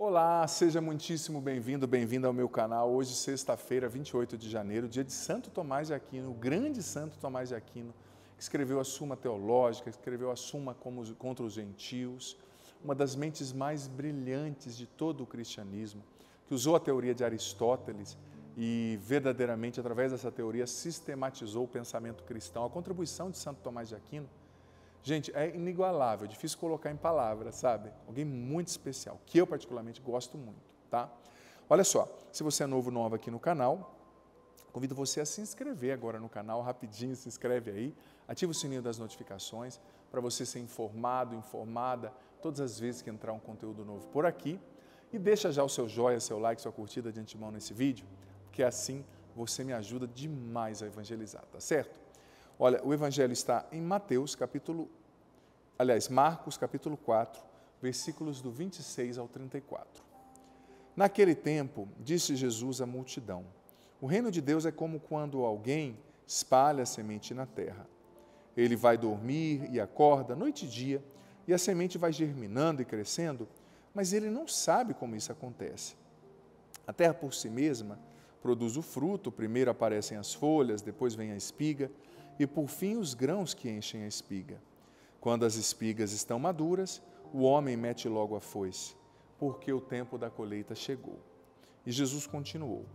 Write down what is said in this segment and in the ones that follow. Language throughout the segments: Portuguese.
Olá, seja muitíssimo bem-vindo, bem-vinda ao meu canal. Hoje, sexta-feira, 28 de janeiro, dia de Santo Tomás de Aquino, o grande Santo Tomás de Aquino, que escreveu a Suma Teológica, escreveu a Suma contra os Gentios, uma das mentes mais brilhantes de todo o cristianismo, que usou a teoria de Aristóteles e verdadeiramente, através dessa teoria, sistematizou o pensamento cristão. A contribuição de Santo Tomás de Aquino Gente, é inigualável, é difícil colocar em palavras, sabe? Alguém muito especial, que eu particularmente gosto muito, tá? Olha só, se você é novo nova aqui no canal, convido você a se inscrever agora no canal, rapidinho, se inscreve aí, ativa o sininho das notificações para você ser informado, informada todas as vezes que entrar um conteúdo novo por aqui e deixa já o seu joia, seu like, sua curtida de antemão nesse vídeo, porque assim você me ajuda demais a evangelizar, tá certo? Olha, o Evangelho está em Mateus, capítulo, aliás, Marcos, capítulo 4, versículos do 26 ao 34. Naquele tempo, disse Jesus à multidão: O reino de Deus é como quando alguém espalha a semente na terra. Ele vai dormir e acorda noite e dia, e a semente vai germinando e crescendo, mas ele não sabe como isso acontece. A terra por si mesma produz o fruto, primeiro aparecem as folhas, depois vem a espiga e por fim os grãos que enchem a espiga. Quando as espigas estão maduras, o homem mete logo a foice, porque o tempo da colheita chegou. E Jesus continuou: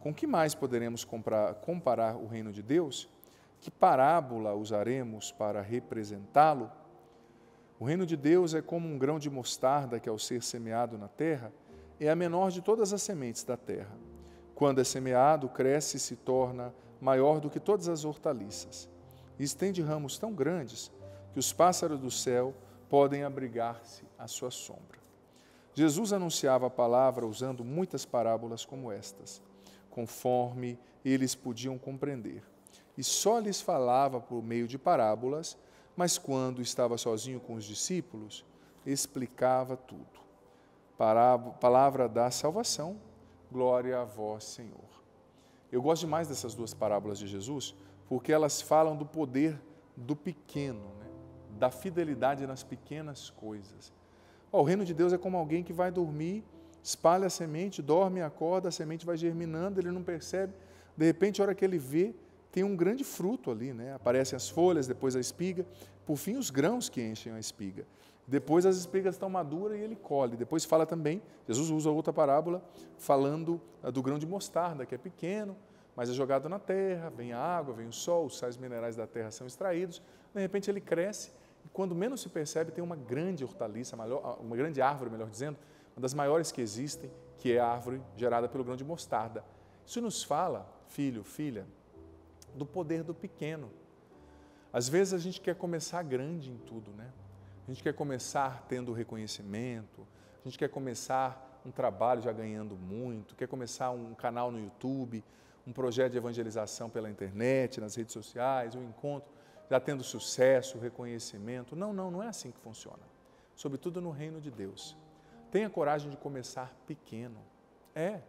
Com que mais poderemos comprar, comparar o reino de Deus? Que parábola usaremos para representá-lo? O reino de Deus é como um grão de mostarda que, ao ser semeado na terra, é a menor de todas as sementes da terra. Quando é semeado, cresce e se torna maior do que todas as hortaliças, e estende ramos tão grandes que os pássaros do céu podem abrigar-se à sua sombra. Jesus anunciava a palavra usando muitas parábolas como estas, conforme eles podiam compreender, e só lhes falava por meio de parábolas, mas quando estava sozinho com os discípulos, explicava tudo. Palavra da salvação, glória a vós, Senhor. Eu gosto demais dessas duas parábolas de Jesus, porque elas falam do poder do pequeno, né? da fidelidade nas pequenas coisas. o reino de Deus é como alguém que vai dormir, espalha a semente, dorme, acorda, a semente vai germinando, ele não percebe. De repente, a hora que ele vê, tem um grande fruto ali, né? Aparecem as folhas, depois a espiga, por fim os grãos que enchem a espiga. Depois as espigas estão maduras e ele colhe. Depois fala também, Jesus usa outra parábola falando ah, do grão de mostarda, que é pequeno, mas é jogado na terra, vem a água, vem o sol, os sais minerais da terra são extraídos. De repente ele cresce e quando menos se percebe tem uma grande hortaliça, uma grande árvore, melhor dizendo, uma das maiores que existem, que é a árvore gerada pelo grão de mostarda. Isso nos fala, filho, filha, do poder do pequeno. Às vezes a gente quer começar grande em tudo, né? A gente quer começar tendo reconhecimento, a gente quer começar um trabalho já ganhando muito, quer começar um canal no YouTube, um projeto de evangelização pela internet, nas redes sociais, um encontro, já tendo sucesso, reconhecimento. Não, não, não é assim que funciona. Sobretudo no reino de Deus. Tenha coragem de começar pequeno. É.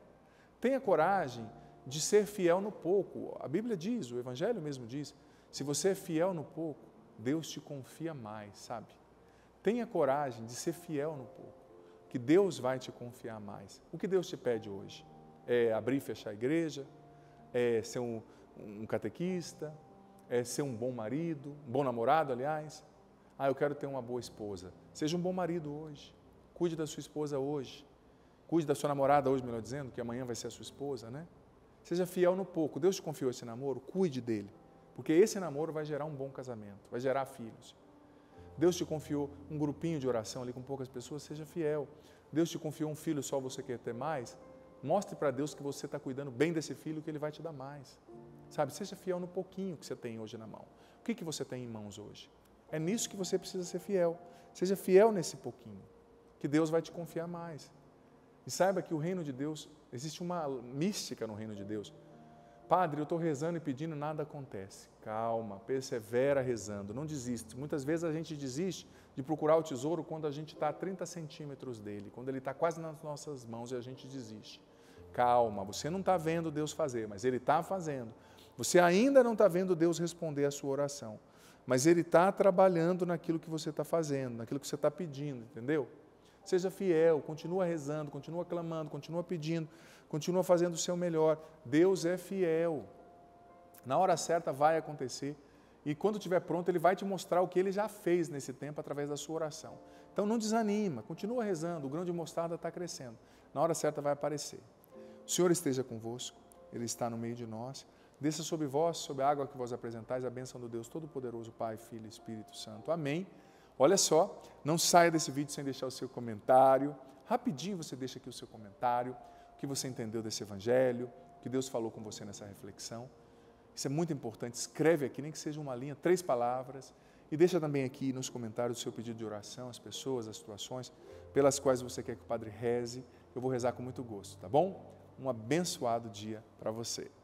Tenha coragem de ser fiel no pouco. A Bíblia diz, o Evangelho mesmo diz, se você é fiel no pouco, Deus te confia mais, sabe? Tenha coragem de ser fiel no pouco, que Deus vai te confiar mais. O que Deus te pede hoje? É abrir e fechar a igreja? É ser um, um catequista? É ser um bom marido? Um bom namorado, aliás? Ah, eu quero ter uma boa esposa. Seja um bom marido hoje. Cuide da sua esposa hoje. Cuide da sua namorada hoje, melhor dizendo, que amanhã vai ser a sua esposa, né? Seja fiel no pouco. Deus te confiou esse namoro, cuide dele. Porque esse namoro vai gerar um bom casamento, vai gerar filhos. Deus te confiou um grupinho de oração ali com poucas pessoas, seja fiel. Deus te confiou um filho só, você quer ter mais? Mostre para Deus que você está cuidando bem desse filho, que ele vai te dar mais. Sabe, seja fiel no pouquinho que você tem hoje na mão. O que, que você tem em mãos hoje? É nisso que você precisa ser fiel. Seja fiel nesse pouquinho, que Deus vai te confiar mais. E saiba que o reino de Deus, existe uma mística no reino de Deus. Padre, eu estou rezando e pedindo, nada acontece. Calma, persevera rezando, não desiste. Muitas vezes a gente desiste de procurar o tesouro quando a gente está a 30 centímetros dele, quando ele está quase nas nossas mãos e a gente desiste. Calma, você não está vendo Deus fazer, mas Ele está fazendo. Você ainda não está vendo Deus responder a sua oração, mas Ele está trabalhando naquilo que você está fazendo, naquilo que você está pedindo, entendeu? Seja fiel, continua rezando, continua clamando, continua pedindo continua fazendo o seu melhor. Deus é fiel. Na hora certa vai acontecer. E quando estiver pronto, ele vai te mostrar o que ele já fez nesse tempo através da sua oração. Então não desanima, continua rezando, o grão de mostarda está crescendo. Na hora certa vai aparecer. O Senhor esteja convosco, Ele está no meio de nós. Desça sobre vós, sobre a água que vós apresentais, a bênção do Deus Todo-Poderoso, Pai, Filho e Espírito Santo. Amém. Olha só, não saia desse vídeo sem deixar o seu comentário. Rapidinho você deixa aqui o seu comentário que você entendeu desse evangelho, que Deus falou com você nessa reflexão. Isso é muito importante. Escreve aqui, nem que seja uma linha, três palavras. E deixa também aqui nos comentários o seu pedido de oração, as pessoas, as situações pelas quais você quer que o Padre reze. Eu vou rezar com muito gosto, tá bom? Um abençoado dia para você.